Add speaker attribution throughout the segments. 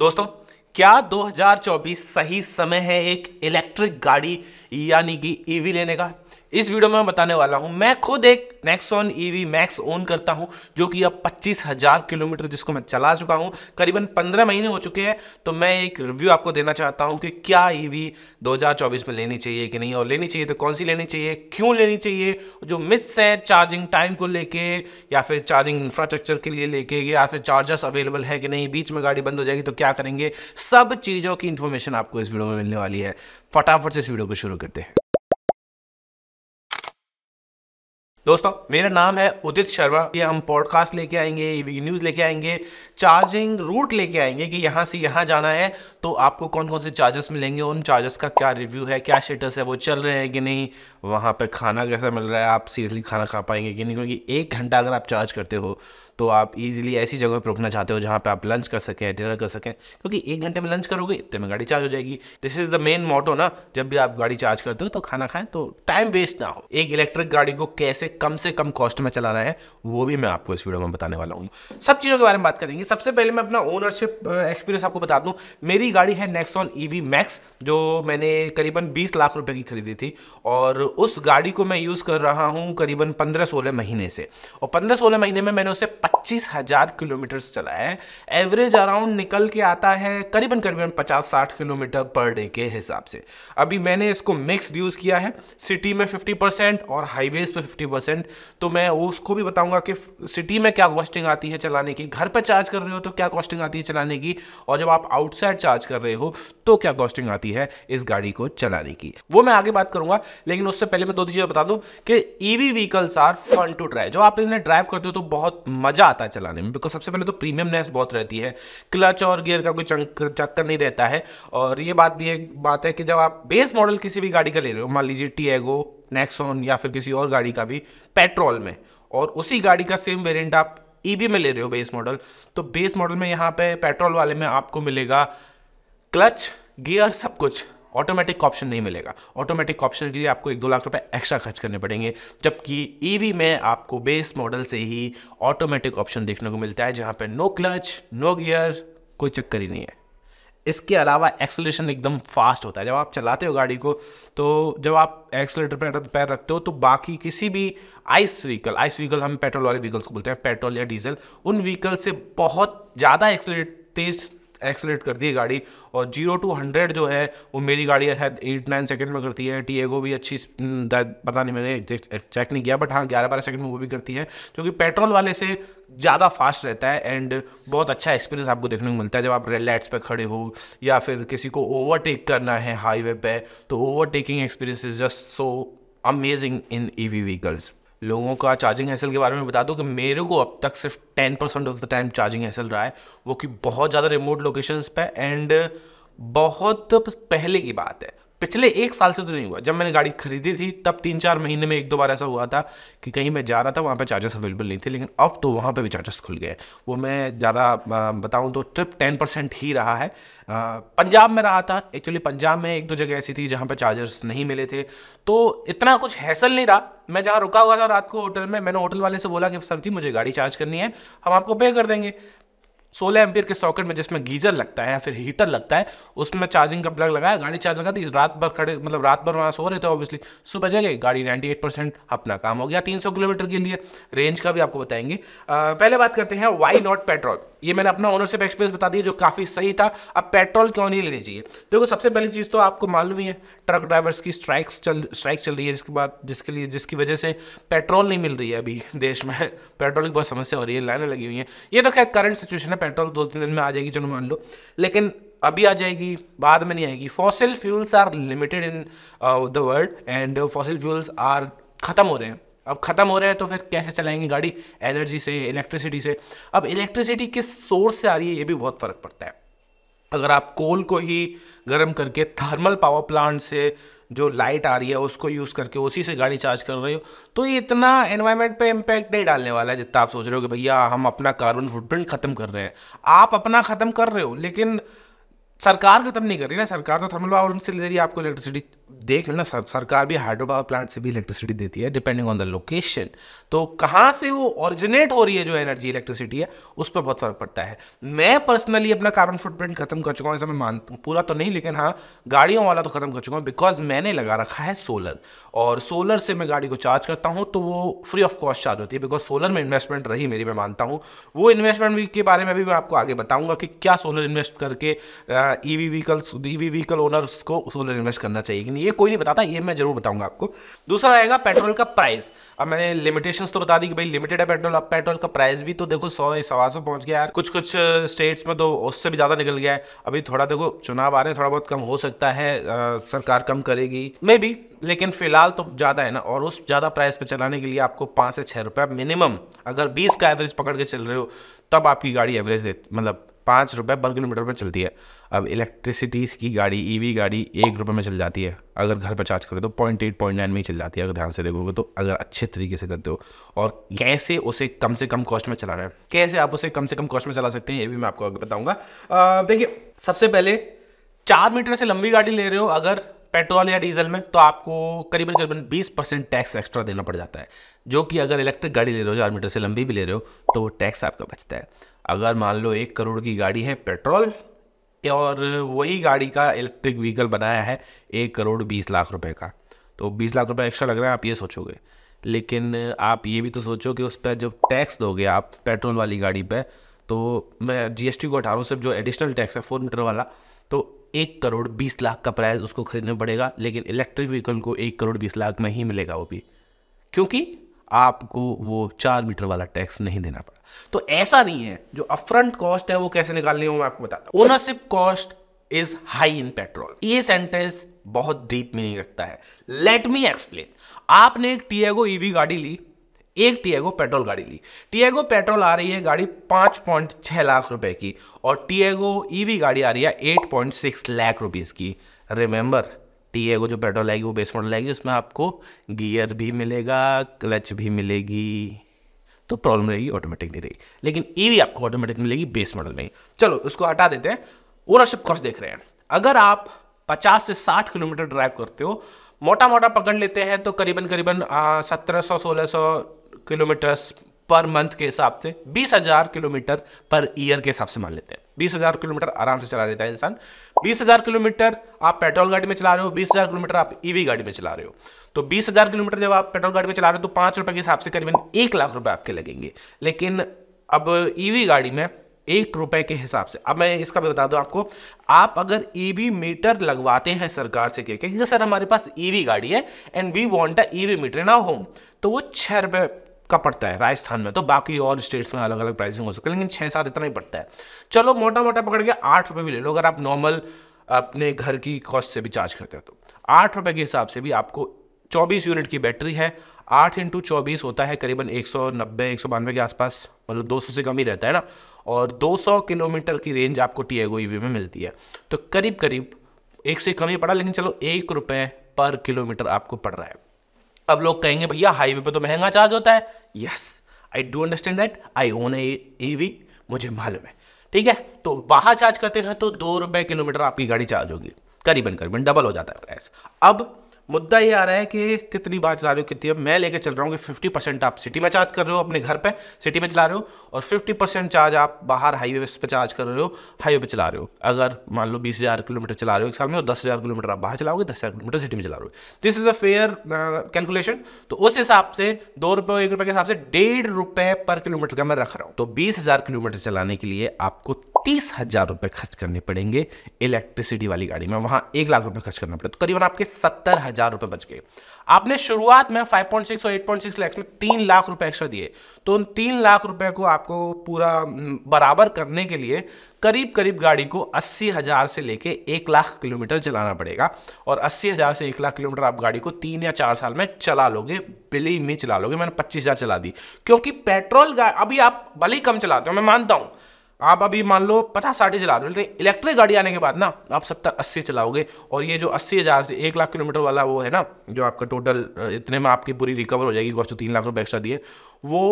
Speaker 1: दोस्तों क्या 2024 सही समय है एक इलेक्ट्रिक गाड़ी यानी कि ईवी e लेने का इस वीडियो में मैं बताने वाला हूं मैं खुद एक नेक्सॉन ईवी मैक्स ओन करता हूं जो कि अब पच्चीस हजार किलोमीटर जिसको मैं चला चुका हूं करीबन 15 महीने हो चुके हैं तो मैं एक रिव्यू आपको देना चाहता हूं कि क्या ईवी e 2024 में लेनी चाहिए कि नहीं और लेनी चाहिए तो कौन सी लेनी चाहिए क्यों लेनी चाहिए जो मिथ्स है चार्जिंग टाइम को लेके या फिर चार्जिंग इंफ्रास्ट्रक्चर के लिए लेके या फिर चार्जर्स अवेलेबल है कि नहीं बीच में गाड़ी बंद हो जाएगी तो क्या करेंगे सब चीज़ों की इन्फॉर्मेशन आपको इस वीडियो में मिलने वाली है फटाफट से इस वीडियो को शुरू करते हैं दोस्तों मेरा नाम है उदित शर्मा ये हम पॉडकास्ट लेके आएंगे ईवी न्यूज़ लेके आएंगे चार्जिंग रूट लेके आएंगे कि यहाँ से यहाँ जाना है तो आपको कौन कौन से चार्जेस मिलेंगे उन चार्जेस का क्या रिव्यू है क्या स्टेटस है वो चल रहे हैं कि नहीं वहाँ पर खाना कैसा मिल रहा है आप सीरियसली खाना खा पाएंगे कि नहीं क्योंकि एक घंटा अगर आप चार्ज करते हो तो आप इजीली ऐसी जगह पर रुकना चाहते हो जहाँ पे आप लंच कर सकें डिनर कर सकें क्योंकि एक घंटे में लंच करोगे इतने में गाड़ी चार्ज हो जाएगी this is the main motto ना जब भी आप गाड़ी चार्ज करते हो तो खाना खाएं तो टाइम वेस्ट ना हो एक इलेक्ट्रिक गाड़ी को कैसे कम से कम कॉस्ट में चलाना है वो भी मैं आपको इस वीडियो में बताने वाला हूँ सब चीज़ों के बारे में बात करेंगे सबसे पहले मैं अपना ओनरशिप एक्सपीरियंस आपको बता दूँ मेरी गाड़ी है नेक्सॉन ईवी मैक्स जो मैंने करीबन बीस लाख रुपए की खरीदी थी और उस गाड़ी को मैं यूज़ कर रहा हूँ करीबन पंद्रह सोलह महीने से और पंद्रह सोलह महीने में मैंने उसे पच्चीस हजार किलोमीटर्स चला है एवरेज अराउंड निकल के आता है करीबन करीबन पचास साठ किलोमीटर पर डे के हिसाब से अभी मैंने इसको मिक्सड यूज़ किया है सिटी में फिफ्टी परसेंट और हाईवेज पे फिफ्टी परसेंट तो मैं उसको भी बताऊंगा कि सिटी में क्या कॉस्टिंग आती है चलाने की घर पर चार्ज कर रहे हो तो क्या कॉस्टिंग आती है चलाने की और जब आप आउटसाइड चार्ज कर रहे हो तो क्या कॉस्टिंग आती है इस गाड़ी को चलाने की वो मैं आगे बात करूंगा लेकिन उससे पहले मैं दो चीज़ें बता दूँ कि E vehicles are fun to drive जब आप इन्हें ड्राइव करते हो तो बहुत मजा मजा आता है चलाने में बिकॉज सबसे पहले तो प्रीमियमनेस बहुत रहती है क्लच और गियर का कोई चक्कर नहीं रहता है और ये बात भी एक बात है कि जब आप बेस मॉडल किसी भी गाड़ी का ले रहे हो मान लीजिए टीएगो नेक्सोन या फिर किसी और गाड़ी का भी पेट्रोल में और उसी गाड़ी का सेम वेरियंट आप ई e में ले रहे हो बेस मॉडल तो बेस मॉडल में यहाँ पे पेट्रोल वाले में आपको मिलेगा क्लच गियर सब कुछ ऑटोमेटिक ऑप्शन नहीं मिलेगा ऑटोमेटिक ऑप्शन के लिए आपको एक दो लाख रुपए एक्स्ट्रा खर्च करने पड़ेंगे जबकि ई e में आपको बेस मॉडल से ही ऑटोमेटिक ऑप्शन देखने को मिलता है जहाँ पर नो क्लच नो गियर कोई चक्कर ही नहीं है इसके अलावा एक्सलेशन एकदम फास्ट होता है जब आप चलाते हो गाड़ी को तो जब आप एक्सलेटर पर पैर रखते हो तो बाकी किसी भी आइस व्हीकल आइस व्हीकल हम पेट्रोल वाले व्हीकल्स को बोलते हैं पेट्रोल या डीजल उन व्हीकल से बहुत ज़्यादा एक्सलेट तेज़ एक्सलेट करती है गाड़ी और जीरो टू हंड्रेड जो है वो मेरी गाड़ी शायद एट नाइन सेकेंड में करती है टीएगो भी अच्छी पता नहीं मैंने चेक नहीं किया बट हाँ ग्यारह बारह सेकेंड में वो भी करती है क्योंकि पेट्रोल वाले से ज़्यादा फास्ट रहता है एंड बहुत अच्छा एक्सपीरियंस आपको देखने को मिलता है जब आप रेड लाइट्स पर खड़े हो या फिर किसी को ओवरटेक करना है हाईवे पे तो overtaking experience is just so amazing in E V vehicles लोगों का चार्जिंग हैसल के बारे में बता दूं कि मेरे को अब तक सिर्फ ten percent of the time charging hassle रहा है वो कि बहुत ज़्यादा रिमोट लोकेशंस पे एंड बहुत पहले की बात है पिछले एक साल से तो नहीं हुआ जब मैंने गाड़ी खरीदी थी तब तीन चार महीने में एक दो बार ऐसा हुआ था कि कहीं मैं जा रहा था वहाँ पर चार्जर्स अवेलेबल नहीं थे लेकिन अब तो वहाँ पर भी चार्जर्स खुल गए वो मैं ज़्यादा बताऊँ तो ट्रिप टेन परसेंट ही रहा है पंजाब में रहा था एक्चुअली पंजाब में एक दो जगह ऐसी थी जहाँ पर चार्जर्स नहीं मिले थे तो इतना कुछ हैसल नहीं रहा मैं जहाँ रुका हुआ था रात को होटल में मैंने होटल वाले से बोला कि सर जी मुझे गाड़ी चार्ज करनी है हम आपको पे कर देंगे सोलह एम्पियर के सॉकेट में जिसमें गीजर लगता है या फिर हीटर लगता है उसमें चार्जिंग का प्लग लगाया गाड़ी चार्ज लगा दी रात भर खड़े मतलब रात भर वहाँ सो रहे थे ऑब्वियसली सुबह जगह गाड़ी नाइन्टी एट परसेंट अपना काम हो गया तीन सौ किलोमीटर के लिए रेंज का भी आपको बताएंगे पहले बात करते हैं वाई नॉट पेट्रोल ये मैंने अपना ओनरशिप एक्सपीरियंस बता दिया जो काफ़ी सही था अब पेट्रोल क्यों नहीं लेनी चाहिए देखो सबसे पहली चीज़ तो आपको मालूम ही है ट्रक ड्राइवर्स की स्ट्राइक्स चल स्ट्राइक चल रही है जिसके बाद जिसके लिए जिसकी वजह से पेट्रोल नहीं मिल रही है अभी देश में पेट्रोल की बहुत समस्या हो रही है लाइनें लगी हुई हैं ये तो क्या करंट सिचुएशन है पेट्रोल दो तीन दिन में आ जाएगी चलो मान लो लेकिन अभी आ जाएगी बाद में नहीं आएगी fossil fuels are limited in the world and fossil fuels are ख़त्म हो रहे हैं अब ख़त्म हो रहा है तो फिर कैसे चलाएंगे गाड़ी एनर्जी से इलेक्ट्रिसिटी से अब इलेक्ट्रिसिटी किस सोर्स से आ रही है ये भी बहुत फ़र्क पड़ता है अगर आप कोल को ही गर्म करके थर्मल पावर प्लांट से जो लाइट आ रही है उसको यूज़ करके उसी से गाड़ी चार्ज कर रहे हो तो ये इतना एनवायरनमेंट पे इम्पैक्ट नहीं डालने वाला है जितना आप सोच रहे हो कि भैया हम अपना कार्बन फुटप्रिंट ख़त्म कर रहे हैं आप अपना ख़त्म कर रहे हो लेकिन सरकार ख़त्म नहीं कर रही ना सरकार तो थर्मल पावर से ले रही है आपको इलेक्ट्रिसिटी देख लो ना सरकार भी हाइड्रो पावर प्लांट से भी इलेक्ट्रिसिटी देती है डिपेंडिंग ऑन द लोकेशन तो कहाँ से वो ऑरिजिनेट हो रही है जो एनर्जी इलेक्ट्रिसिटी है उस पर बहुत फर्क पड़ता है मैं पर्सनली अपना कार्बन फुटप्रिंट खत्म कर चुका हूँ ऐसा मैं मानता हूँ पूरा तो नहीं लेकिन हाँ गाड़ियों वाला तो खत्म कर चुका हूँ बिकॉज मैंने लगा रखा है सोलर और सोलर से मैं गाड़ी को चार्ज करता हूँ तो वो फ्री ऑफ कॉस्ट चार्ज होती है बिकॉज सोलर में इन्वेस्टमेंट रही मेरी मैं मानता हूँ वो इन्वेस्टमेंट के बारे में भी मैं आपको आगे बताऊँगा कि क्या सोलर इन्वेस्ट करके E V vehicles E V vehicle owners को सोलर इन्वेस्ट करना चाहिए ये कोई नहीं बताता ये मैं जरूर बताऊंगा आपको दूसरा रहेगा पेट्रोल का प्राइस अब मैंने लिमिटेशंस तो बता दी कि भाई लिमिटेड है पेट्रोल अब पेट्रोल का प्राइस भी तो देखो सौ सवा सौ पहुंच गया यार कुछ कुछ स्टेट्स में तो उससे भी ज़्यादा निकल गया है अभी थोड़ा देखो चुनाव आ रहे हैं थोड़ा बहुत कम हो सकता है सरकार कम करेगी मे बी लेकिन फिलहाल तो ज़्यादा है ना और उस ज़्यादा प्राइस पे चलाने के लिए आपको पाँच से छः रुपया मिनिमम अगर बीस का एवरेज पकड़ के चल रहे हो तब आपकी गाड़ी एवरेज दे मतलब पाँच रुपये पर किलोमीटर पर चलती है अब इलेक्ट्रिसिटी की गाड़ी ईवी e गाड़ी एक रुपये में चल जाती है अगर घर पर चार्ज करें तो पॉइंट एट पॉइंट नाइन में ही चल जाती है अगर ध्यान से देखोगे तो अगर अच्छे तरीके से करते हो और कैसे उसे कम से कम कॉस्ट में चलाना है कैसे आप उसे कम से कम कॉस्ट में चला सकते हैं ये भी मैं आपको आगे बताऊँगा देखिए सबसे पहले चार मीटर से लंबी गाड़ी ले रहे हो अगर पेट्रोल या डीजल में तो आपको करीबन करीबन 20 परसेंट टैक्स एक्स्ट्रा देना पड़ जाता है जो कि अगर इलेक्ट्रिक गाड़ी ले रहे हो चार मीटर से लंबी भी ले रहे हो तो वो टैक्स आपका बचता है अगर मान लो एक करोड़ की गाड़ी है पेट्रोल और वही गाड़ी का इलेक्ट्रिक व्हीकल बनाया है एक करोड़ बीस लाख रुपए का तो बीस लाख रुपए एक्स्ट्रा लग रहा है आप ये सोचोगे लेकिन आप ये भी तो सोचो कि उस पर जब टैक्स दोगे आप पेट्रोल वाली गाड़ी पे तो मैं जीएसटी को हटा रहा हूँ सिर्फ जो एडिशनल टैक्स है फोर मीटर वाला तो एक करोड़ बीस लाख का प्राइस उसको खरीदना पड़ेगा लेकिन इलेक्ट्रिक व्हीकल को एक करोड़ बीस लाख में ही मिलेगा वो भी क्योंकि आपको वो चार मीटर वाला टैक्स नहीं देना पड़ा तो ऐसा नहीं है जो अप्रंट कॉस्ट है वो कैसे निकालनी है मैं आपको बताता हूँ ownership cost is high in petrol ये सेंटेंस बहुत डीप मीनिंग रखता है लेट मी एक्सप्लेन आपने एक टीएगो ईवी e गाड़ी ली एक टीएगो पेट्रोल गाड़ी ली टीएगो पेट्रोल आ रही है गाड़ी पांच पॉइंट छह लाख रुपए की और टीएगो ईवी e गाड़ी आ रही है eight point six lakh rupees की रिमेंबर टीएगो जो पेट्रोल आएगी वो बेस मॉडल आएगी उसमें आपको गियर भी मिलेगा क्लच भी मिलेगी तो प्रॉब्लम रहेगी ऑटोमेटिक नहीं रहेगी लेकिन ईवी आपको ऑटोमेटिक मिलेगी बेस मॉडल में चलो उसको हटा देते हैं ओनरशिप कॉस्ट देख रहे हैं अगर आप 50 से 60 किलोमीटर ड्राइव करते हो मोटा मोटा पकड़ लेते हैं तो करीबन करीबन सत्रह सौ सोलह सौ किलोमीटर्स पर मंथ के हिसाब से बीस हजार किलोमीटर पर ईयर के हिसाब से मान लेते हैं बीस हजार किलोमीटर आराम से चला लेता है इंसान बीस हजार किलोमीटर आप पेट्रोल गाड़ी में चला रहे हो बीस हजार किलोमीटर आप ईवी e गाड़ी में चला रहे हो तो बीस हजार किलोमीटर जब आप पेट्रोल गाड़ी में चला रहे हो तो पांच रुपए के हिसाब से करीबन एक लाख रुपए आपके लगेंगे लेकिन अब ईवी e गाड़ी में एक रुपए के हिसाब से अब मैं इसका भी बता दूं आपको आप अगर ईवी e मीटर लगवाते हैं सरकार से कह के सर हमारे पास ईवी गाड़ी है and we want a EV meter in home तो वो छः रुपए का पड़ता है राजस्थान में तो बाकी और स्टेट्स में अलग अलग प्राइसिंग हो सकती है लेकिन छः सात इतना ही पड़ता है चलो मोटा मोटा पकड़ के आठ रुपये भी ले लो अगर आप नॉर्मल अपने घर की कॉस्ट से भी चार्ज करते हो तो आठ रुपये के हिसाब से भी आपको चौबीस यूनिट की बैटरी है आठ इंटू चौबीस होता है करीबन एक सौ नब्बे एक सौ बानवे के आसपास मतलब दो सौ से कम ही रहता है ना और दो सौ किलोमीटर की रेंज आपको टी ई वी में मिलती है तो करीब करीब एक से कम ही पड़ा लेकिन चलो एक रुपये पर किलोमीटर आपको पड़ रहा है अब लोग कहेंगे भैया हाईवे पे तो महंगा चार्ज होता है yes I do understand that I own a EV मुझे मालूम है ठीक है तो वहां चार्ज करते हैं तो दो रुपये किलोमीटर आपकी गाड़ी चार्ज होगी करीबन करीबन डबल हो जाता है प्राइस अब मुद्दा ये आ रहा है कि कितनी बार चला रहे हो कितनी मैं लेके चल रहा हूँ कि फिफ्टी परसेंट आप सिटी में चार्ज कर रहे हो अपने घर पे सिटी में चला रहे हो और फिफ्टी परसेंट चार्ज आप बाहर हाईवे पे चार्ज कर रहे हो हाईवे पे चला रहे हो अगर मान लो बीस हज़ार किलोमीटर चला रहे हो एक साल में और दस हज़ार किलोमीटर आप बाहर चलाओगे दस हज़ार किलोमीटर सिटी में चला रहे हो this is a fair calculation तो उस हिसाब से दो रुपये एक रुपये के हिसाब से डेढ़ रुपये पर किलोमीटर का मैं रख रहा हूँ तो बीस हज़ार किलोमीटर चलाने के लिए आपको तीस हजार रुपये खर्च करने पड़ेंगे इलेक्ट्रिसिटी वाली गाड़ी में वहां एक लाख रुपए खर्च करना पड़ेगा तो करीबन आपके सत्तर हजार रुपए बच गए आपने शुरुआत में फाइव पॉइंट सिक्स और एट पॉइंट सिक्स लैक्स में तीन लाख रुपए एक्स्ट्रा दिए तो उन तीन लाख रुपए को आपको पूरा बराबर करने के लिए करीब करीब गाड़ी को अस्सी हज़ार से लेके एक लाख किलोमीटर चलाना पड़ेगा और अस्सी हज़ार से एक लाख किलोमीटर आप गाड़ी को तीन या चार साल में चला लोगे बिली में चला लोगे मैंने पच्चीस हज़ार चला दी क्योंकि पेट्रोल अभी आप भले ही कम चलाते हो मैं मानता हूं आप अभी मान लो पचास साठ चला रहे हो लेकिन इलेक्ट्रिक गाड़ी आने के बाद ना आप सत्तर अस्सी चलाओगे और ये जो अस्सी हज़ार से एक लाख किलोमीटर वाला वो है ना जो आपका टोटल इतने में आपकी पूरी रिकवर हो जाएगी कॉस्ट तीन लाख रुपये एक्स्ट्रा दिए वो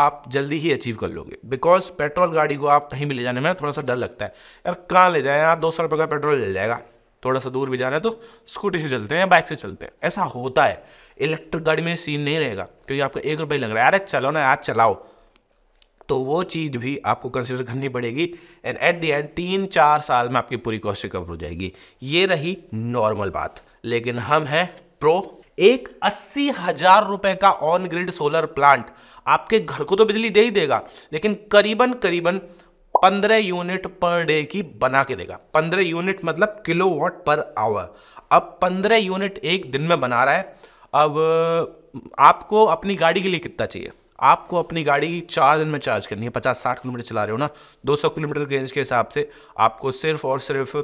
Speaker 1: आप जल्दी ही अचीव कर लोगे बिकॉज पेट्रोल गाड़ी को आप कहीं भी ले जाने में थोड़ा सा डर लगता है यार कहाँ ले जाएँ यार दो सौ रुपये का पेट्रोल ले जाएगा थोड़ा सा दूर भी जा रहे है तो स्कूटी से चलते हैं या बाइक से चलते हैं ऐसा होता है इलेक्ट्रिक गाड़ी में सीन नहीं रहेगा क्योंकि आपको एक रुपये लग रहा है अरे चलो ना यार चलाओ तो वो चीज़ भी आपको कंसिडर करनी पड़ेगी एंड एट दी एंड तीन चार साल में आपकी पूरी कॉस्ट रिकवर हो जाएगी ये रही नॉर्मल बात लेकिन हम हैं प्रो एक अस्सी हजार रुपए का ऑन ग्रिड सोलर प्लांट आपके घर को तो बिजली दे ही देगा लेकिन करीबन करीबन पंद्रह यूनिट पर डे की बना के देगा पंद्रह यूनिट मतलब किलो वॉट पर आवर अब पंद्रह यूनिट एक दिन में बना रहा है अब आपको अपनी गाड़ी के लिए कितना चाहिए आपको अपनी गाड़ी चार दिन में चार्ज करनी है पचास साठ किलोमीटर चला रहे हो ना दो सौ किलोमीटर रेंज के हिसाब से आपको सिर्फ और सिर्फ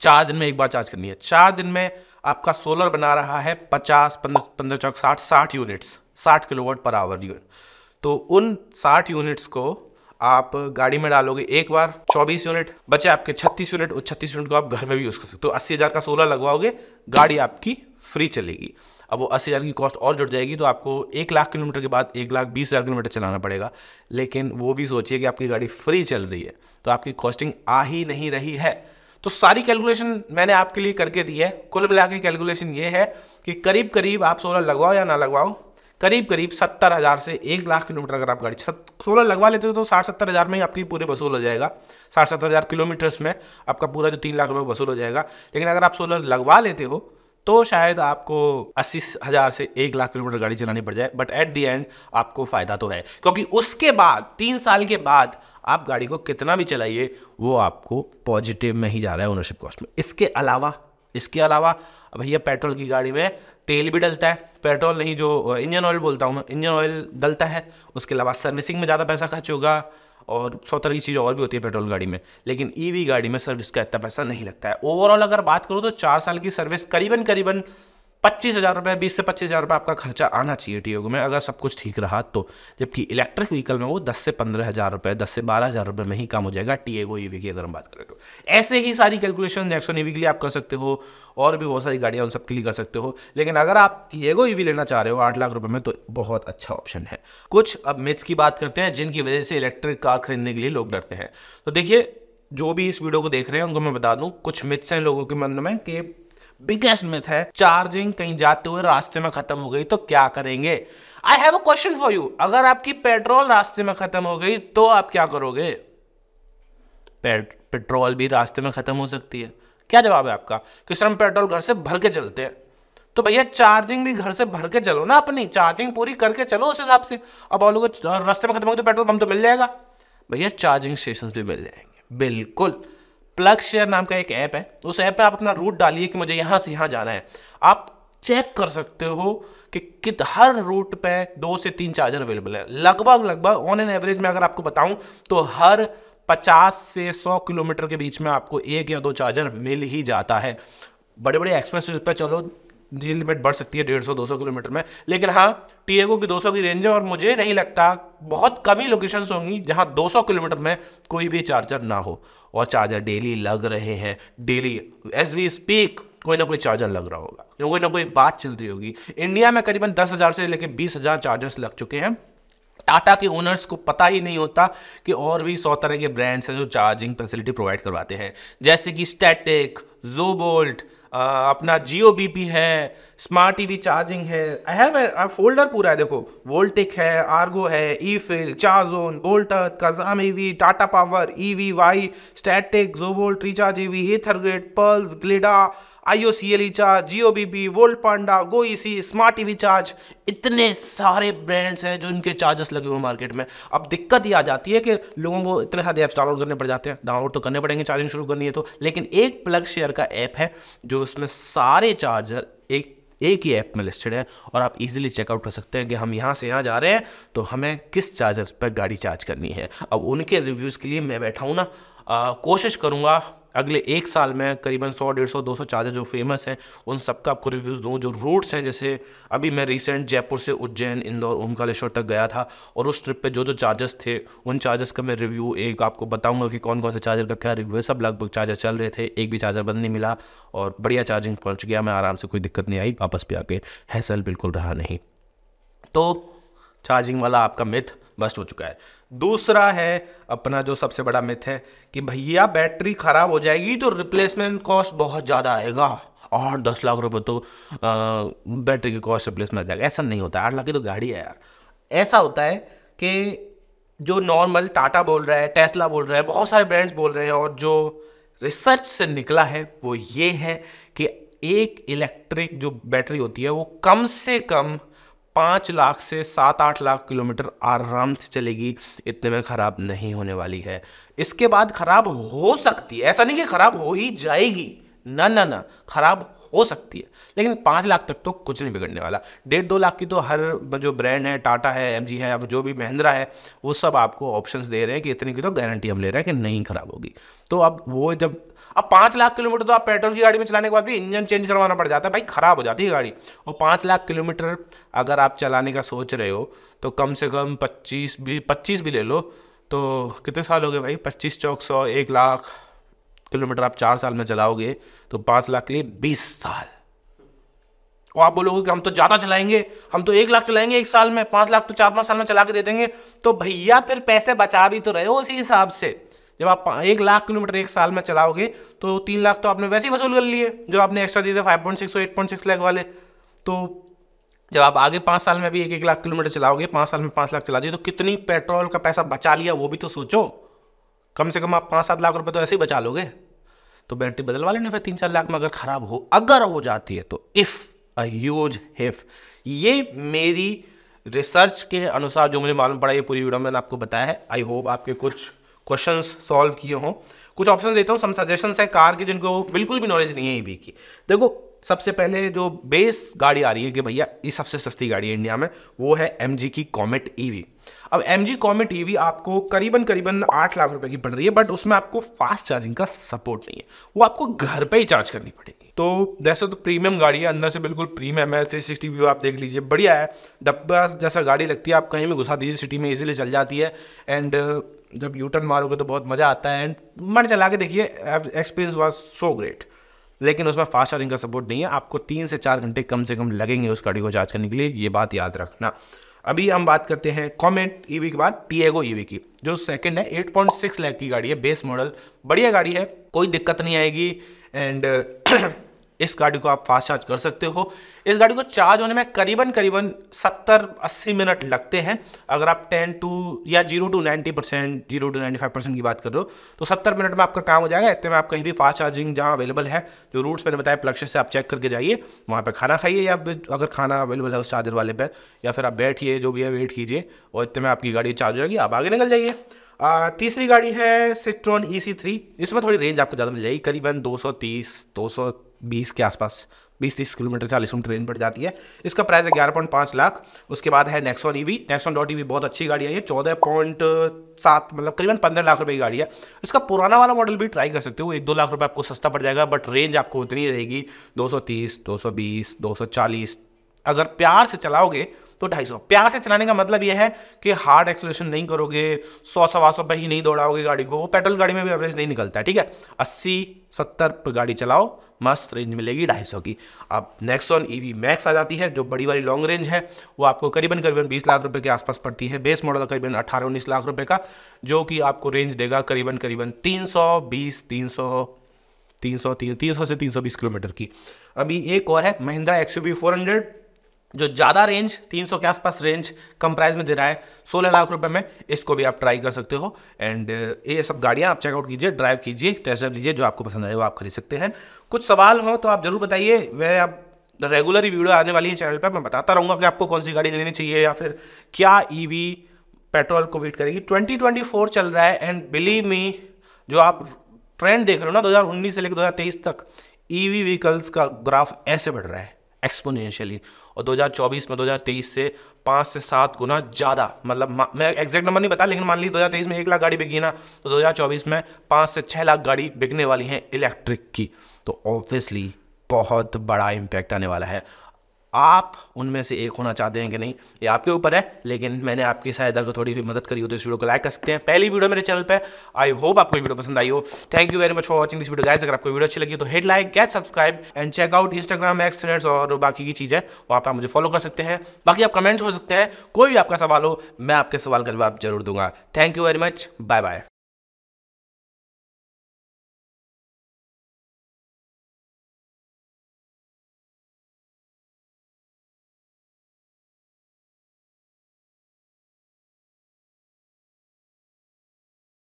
Speaker 1: चार दिन में एक बार चार्ज करनी है चार दिन में आपका सोलर बना रहा है पचास पंद्रह चौक साठ साठ यूनिट्स साठ किलोवाट पर आवर यूनिट तो उन साठ यूनिट्स को आप गाड़ी में डालोगे एक बार चौबीस यूनिट बचे आपके छत्तीस यूनिट और छत्तीस यूनिट को आप घर में भी यूज़ कर सकते हो तो अस्सी हज़ार का सोलर लगवाओगे गाड़ी आपकी फ्री चलेगी अब वो अस्सी हज़ार की कॉस्ट और जुड़ जाएगी तो आपको एक लाख किलोमीटर के बाद एक लाख बीस हज़ार किलोमीटर चलाना पड़ेगा लेकिन वो भी सोचिए कि आपकी गाड़ी फ्री चल रही है तो आपकी कॉस्टिंग आ ही नहीं रही है तो सारी कैलकुलेशन मैंने आपके लिए करके दी है कुल मिला के कैलकुलेशन ये है कि करीब करीब आप सोलर लगवाओ या ना लगवाओ करीब करीब सत्तर हज़ार से एक लाख किलोमीटर अगर आप गाड़ी सोलह लगवा लेते हो तो साठ सत्तर हज़ार में ही आपकी पूरे वसूल हो जाएगा साठ सत्तर हज़ार किलोमीटर्स में आपका पूरा जो तीन लाख रुपये वसूल हो जाएगा लेकिन अगर आप सोलर लगवा लेते हो तो शायद आपको अस्सी हज़ार से एक लाख किलोमीटर गाड़ी चलानी पड़ जाए बट एट दी एंड आपको फ़ायदा तो है क्योंकि उसके बाद तीन साल के बाद आप गाड़ी को कितना भी चलाइए वो आपको पॉजिटिव में ही जा रहा है ओनरशिप कॉस्ट में इसके अलावा इसके अलावा भैया पेट्रोल की गाड़ी में तेल भी डलता है पेट्रोल नहीं जो इंजन ऑयल बोलता हूँ मैं इंजन ऑयल डलता है उसके अलावा सर्विसिंग में ज़्यादा पैसा खर्च होगा और सौ तरह की चीज़ और भी होती है पेट्रोल गाड़ी में लेकिन ई e गाड़ी में सर्विस का इतना पैसा नहीं लगता है ओवरऑल अगर बात करूँ तो चार साल की सर्विस करीबन करीबन पच्चीस हज़ार रुपये बीस से पच्चीस हज़ार रुपये आपका खर्चा आना चाहिए टीओ में अगर सब कुछ ठीक रहा तो जबकि इलेक्ट्रिक व्हीकल में वो दस से पंद्रह हज़ार रुपये दस से बारह हज़ार रुपये में ही काम हो जाएगा टी एगो ईवी की अगर हम बात करें तो ऐसे ही सारी कैलकुलेशन जैक्सन ईवी के लिए आप कर सकते हो और भी बहुत सारी गाड़ियाँ उन सबके लिए कर सकते हो लेकिन अगर आप टीएगो वी लेना चाह रहे हो आठ लाख रुपये में तो बहुत अच्छा ऑप्शन है कुछ अब मिथ्स की बात करते हैं जिनकी वजह से इलेक्ट्रिक कार खरीदने के लिए लोग डरते हैं तो देखिए जो भी इस वीडियो को देख रहे हैं उनको मैं बता दूं कुछ मिथ्स हैं लोगों के मन में कि बिगेस्ट मिथ है चार्जिंग कहीं जाते हुए रास्ते में खत्म हो गई तो क्या करेंगे I have a question for you अगर आपकी पेट्रोल रास्ते में खत्म हो गई तो आप क्या करोगे पेट्रोल भी रास्ते में खत्म हो सकती है क्या जवाब है आपका कि सर हम पेट्रोल घर से भर के चलते हैं तो भैया चार्जिंग भी घर से भर के चलो ना अपनी चार्जिंग पूरी करके चलो उस हिसाब से अब बोलोगे रास्ते में खत्म हो गई तो पेट्रोल पंप तो मिल जाएगा भैया चार्जिंग स्टेशन भी मिल जाएंगे बिल्कुल प्लग शेयर नाम का एक ऐप है उस ऐप पे आप अपना रूट डालिए कि मुझे यहाँ से यहाँ जाना है आप चेक कर सकते हो कि कित हर रूट पे दो से तीन चार्जर अवेलेबल है लगभग लगभग ऑन एन एवरेज में अगर आपको बताऊं तो हर 50 से 100 किलोमीटर के बीच में आपको एक या दो चार्जर मिल ही जाता है बड़े बड़े एक्सप्रेस पे चलो डी लिमिट बढ़ सकती है डेढ़ सौ दो सौ किलोमीटर में लेकिन हाँ टीएगो की दो सौ की रेंज है और मुझे नहीं लगता बहुत कम ही लोकेशंस होंगी जहाँ दो सौ किलोमीटर में कोई भी चार्जर ना हो और चार्जर डेली लग रहे हैं डेली एज वी स्पीक कोई ना कोई चार्जर लग रहा होगा कोई ना कोई बात चल रही होगी इंडिया में करीबन दस हज़ार से लेकर बीस हज़ार चार्जर्स लग चुके हैं टाटा के ओनर्स को पता ही नहीं होता कि और भी सौ तरह के ब्रांड्स हैं जो चार्जिंग फैसिलिटी प्रोवाइड करवाते हैं जैसे कि स्टैटिक जोबोल्ट अपना जियो बी है स्मार्ट टीवी चार्जिंग है आई हैव फोल्डर पूरा है देखो वोल्टिक है आर्गो है ई फिल चार्जोन वोल्ट कजाम EV Tata power E V Y Statiq जोबोल्ट रिचार्ज ईवी हेथरग्रेड pulse Glida I O C L E charge Jio B P volt panda go E C smart TV charge इतने सारे brands हैं जो इनके charges लगे हुए मार्केट में अब दिक्कत ये आ जाती है कि लोगों को इतने सारे ऐप्स डाउनलोड करने पड़ जाते हैं डाउनलोड तो करने पड़ेंगे चार्जिंग शुरू करनी है तो लेकिन एक प्लग शेयर का ऐप है जो उसमें सारे चार्जर एक एक ही ऐप में लिस्टेड है और आप इजीली चेकआउट कर सकते हैं कि हम यहाँ से यहाँ जा रहे हैं तो हमें किस चार्जर पर गाड़ी चार्ज करनी है अब उनके रिव्यूज़ के लिए मैं बैठा हूँ ना कोशिश करूँगा अगले एक साल में करीबन सौ डेढ़ सौ दो सौ चार्जर जो फेमस हैं उन सबका आपको रिव्यूज़ दूँ जो रूट्स हैं जैसे अभी मैं रिसेंट जयपुर से उज्जैन इंदौर ओमकालेश्वर तक गया था और उस ट्रिप पे जो जो चार्जर्स थे उन चार्जर्स का मैं रिव्यू एक आपको बताऊंगा कि कौन कौन से चार्जर का क्या रिव्यू है सब लगभग चार्जर चल रहे थे एक भी चार्जर बंद नहीं मिला और बढ़िया चार्जिंग पहुँच गया मैं आराम से कोई दिक्कत नहीं आई वापस भी आके हैसल बिल्कुल रहा नहीं तो चार्जिंग वाला आपका मिथ बस्ट हो चुका है दूसरा है अपना जो सबसे बड़ा मिथ है कि भैया बैटरी ख़राब हो जाएगी तो रिप्लेसमेंट कॉस्ट बहुत ज़्यादा आएगा आठ दस लाख रुपए तो बैटरी की कॉस्ट रिप्लेसमेंट आ जाएगा ऐसा नहीं होता आठ लाख की तो गाड़ी है यार ऐसा होता है कि जो नॉर्मल टाटा बोल रहा है टेस्ला बोल रहा है बहुत सारे ब्रांड्स बोल रहे हैं और जो रिसर्च से निकला है वो ये है कि एक इलेक्ट्रिक जो बैटरी होती है वो कम से कम पाँच लाख से सात आठ लाख किलोमीटर आराम से चलेगी इतने में ख़राब नहीं होने वाली है इसके बाद ख़राब हो सकती है ऐसा नहीं कि ख़राब हो ही जाएगी ना ना ना ख़राब हो सकती है लेकिन पाँच लाख तक तो कुछ नहीं बिगड़ने वाला डेढ़ दो लाख की तो हर जो ब्रांड है टाटा है एम है अब जो भी महिंद्रा है वो सब आपको ऑप्शंस दे रहे हैं कि इतने की तो गारंटी हम ले रहे हैं कि नहीं ख़राब होगी तो अब वो जब अब पाँच लाख किलोमीटर तो आप पेट्रोल की गाड़ी में चलाने के बाद भी इंजन चेंज करवाना पड़ जाता है भाई ख़राब हो जाती है गाड़ी और पाँच लाख किलोमीटर अगर आप चलाने का सोच रहे हो तो कम से कम पच्चीस भी पच्चीस भी ले लो तो कितने साल हो गए भाई पच्चीस चौक सौ एक लाख किलोमीटर आप चार साल में चलाओगे तो पाँच लाख के लिए बीस साल और आप बोलोगे कि हम तो ज़्यादा चलाएंगे हम तो एक लाख चलाएंगे एक साल में पाँच लाख तो चार पाँच साल में चला के दे देंगे तो भैया फिर पैसे बचा भी तो रहे हो उसी हिसाब से जब आप एक लाख किलोमीटर एक साल में चलाओगे तो तीन लाख तो आपने वैसे ही वसूल कर लिए जो आपने एक्स्ट्रा दिए थे फाइव पॉइंट सिक्स और एट पॉइंट सिक्स लाख वाले तो जब आप आगे पाँच साल में भी एक एक लाख किलोमीटर चलाओगे पाँच साल में पाँच लाख चला दिए तो कितनी पेट्रोल का पैसा बचा लिया वो भी तो सोचो कम से कम आप पाँच सात लाख रुपये तो ऐसे ही बचा लोगे तो बैटरी बदलवा लेने फिर तीन चार लाख में अगर ख़राब हो अगर हो जाती है तो इफ़ अज हिफ ये मेरी रिसर्च के अनुसार जो मुझे मालूम पड़ा ये पूरी वीडियो मैंने आपको बताया है आई होप आपके कुछ क्वेश्चन सॉल्व किए हों कुछ ऑप्शन देता हूँ सम सजेशन है कार के जिनको बिल्कुल भी नॉलेज नहीं है ईवी की देखो सबसे पहले जो बेस गाड़ी आ रही है कि भैया ये सबसे सस्ती गाड़ी है इंडिया में वो है एम की कॉमेट ईवी e अब एम जी कॉमेट ईवी आपको करीबन करीबन आठ लाख रुपए की पड़ रही है बट उसमें आपको फास्ट चार्जिंग का सपोर्ट नहीं है वो आपको घर पे ही चार्ज करनी पड़ेगी तो वैसे तो प्रीमियम गाड़ी है अंदर से बिल्कुल प्रीमियम है थ्री सिक्सटी व्यू आप देख लीजिए बढ़िया है डब्बा जैसा गाड़ी लगती है आप कहीं भी घुसा दीजिए सिटी में ईजिली चल जाती है एंड जब यूटर्न मारोगे तो बहुत मज़ा आता है एंड मैंने चला के देखिए एक्सपीरियंस वॉज सो ग्रेट लेकिन उसमें फास्ट चार्जिंग का सपोर्ट नहीं है आपको तीन से चार घंटे कम से कम लगेंगे उस गाड़ी को चार्ज करने के लिए ये बात याद रखना अभी हम बात करते हैं कॉमेंट ईवी के बाद टीएगो ईवी e की जो सेकंड है 8.6 लाख की गाड़ी है बेस मॉडल बढ़िया गाड़ी है कोई दिक्कत नहीं आएगी एंड इस गाड़ी को आप फास्ट चार्ज कर सकते हो इस गाड़ी को चार्ज होने में करीबन करीबन 70-80 मिनट लगते हैं अगर आप 10 टू या 0 to 90 percent zero to 95 percent की बात कर रहे हो तो 70 मिनट में आपका काम हो जाएगा इतने में आप कहीं भी फास्ट चार्जिंग जहाँ अवेलेबल है जो रूट्स मैंने बताया प्लक्शर से आप चेक करके जाइए वहाँ पर खाना खाइए या अगर खाना अवेलेबल है उस चार्जर वाले पर या फिर आप बैठिए जो भी है वेट कीजिए और इतने में आपकी गाड़ी चार्ज हो जाएगी आप आगे निकल जाइए तीसरी गाड़ी है सिट्रॉन ई सी थ्री इसमें थोड़ी रेंज आपको ज़्यादा मिल जाएगी करीबन दो सौ बीस के आसपास बीस तीस किलोमीटर चालीस किलोमीटर रेंज पड़ जाती है इसका प्राइस है ग्यारह पॉइंट पाँच लाख उसके बाद है Nexon EV Nexon dot EV बहुत अच्छी गाड़ी है ये चौदह पॉइंट सात मतलब करीबन पंद्रह लाख रुपए की गाड़ी है इसका पुराना वाला मॉडल भी ट्राई कर सकते हो एक दो लाख रुपये आपको सस्ता पड़ जाएगा बट रेंज आपको उतनी रहेगी दो सौ तीस दो सौ बीस दो सौ चालीस अगर प्यार से चलाओगे तो सौ प्यार से चलाने का मतलब यह है कि हार्ड एक्सलेशन नहीं करोगे सौ सवा सौ पर ही नहीं दौड़ाओगे गाड़ी को वो पेट्रोल गाड़ी में भी एवरेज नहीं निकलता है ठीक है अस्सी सत्तर पर गाड़ी चलाओ मस्त रेंज मिलेगी ढाई सौ की अब नेक्सॉन ई वी मैक्स आ जाती है जो बड़ी वाली लॉन्ग रेंज है वो आपको करीबन करीबन बीस लाख रुपए के आसपास पड़ती है बेस मॉडल करीबन अट्ठारह उन्नीस लाख रुपए का जो कि आपको रेंज देगा करीबन करीबन तीन सौ बीस तीन सौ तीन सौ तीन तीन सौ से तीन सौ बीस किलोमीटर की अभी एक और है Mahindra X U V four hundred जो ज़्यादा रेंज 300 के आसपास रेंज कम प्राइस में दे रहा है सोलह लाख रुपए में इसको भी आप ट्राई कर सकते हो एंड uh, ये सब गाड़ियाँ आप चेकआउट कीजिए ड्राइव कीजिए टेस्ट ड्राइव लीजिए जो आपको पसंद आए वो आप खरीद सकते हैं कुछ सवाल हो तो आप ज़रूर बताइए वह आप रेगुलर ही वीडियो आने वाली है चैनल पर मैं बताता रहूँगा कि आपको कौन सी गाड़ी लेनी चाहिए या फिर क्या ई e पेट्रोल को वेट करेगी ट्वेंटी चल रहा है एंड बिलीव मी जो आप ट्रेंड देख रहे हो ना दो से लेकर दो तक ई e व्हीकल्स का ग्राफ ऐसे बढ़ रहा है एक्सपोनेंशियली और 2024 में 2023 से पाँच से सात गुना ज़्यादा मतलब मैं एग्जैक्ट नंबर नहीं बता लेकिन मान ली दो में एक लाख गाड़ी बिकी ना तो 2024 में पाँच से छः लाख गाड़ी बिकने वाली हैं इलेक्ट्रिक की तो ऑब्वियसली बहुत बड़ा इम्पैक्ट आने वाला है आप उनमें से एक होना चाहते हैं कि नहीं ये आपके ऊपर है लेकिन मैंने आपकी सहायता अगर थोड़ी भी मदद करी हो तो इस वीडियो को लाइक कर सकते हैं पहली वीडियो मेरे चैनल पे आई होप आपको वीडियो पसंद आई हो thank you very much for watching this video guys अगर आपको वीडियो अच्छी लगी तो hit like get subscribe and check out Instagram X Threads और बाकी की चीज़ें वहाँ पर आप मुझे फॉलो कर सकते हैं बाकी आप कमेंट्स हो सकते हैं कोई भी आपका सवाल हो मैं आपके सवाल का जवाब जरूर दूंगा thank you very much bye bye